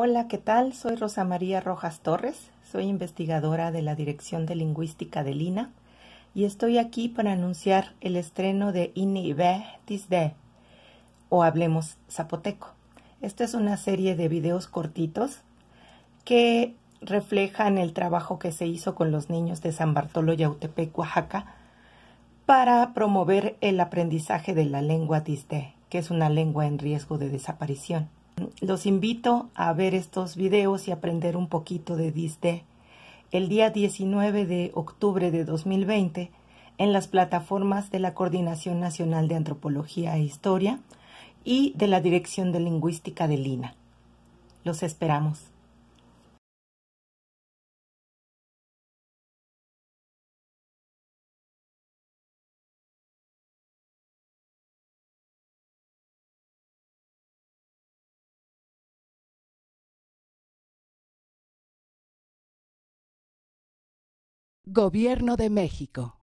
Hola, ¿qué tal? Soy Rosa María Rojas Torres, soy investigadora de la Dirección de Lingüística de Lina y estoy aquí para anunciar el estreno de Inibe Tisde o Hablemos Zapoteco. Esta es una serie de videos cortitos que reflejan el trabajo que se hizo con los niños de San Bartolo Yautepec, Oaxaca, para promover el aprendizaje de la lengua Tisde, que es una lengua en riesgo de desaparición. Los invito a ver estos videos y aprender un poquito de DISDE El día 19 de octubre de 2020, en las plataformas de la Coordinación Nacional de Antropología e Historia y de la Dirección de Lingüística de Lina. Los esperamos. Gobierno de México.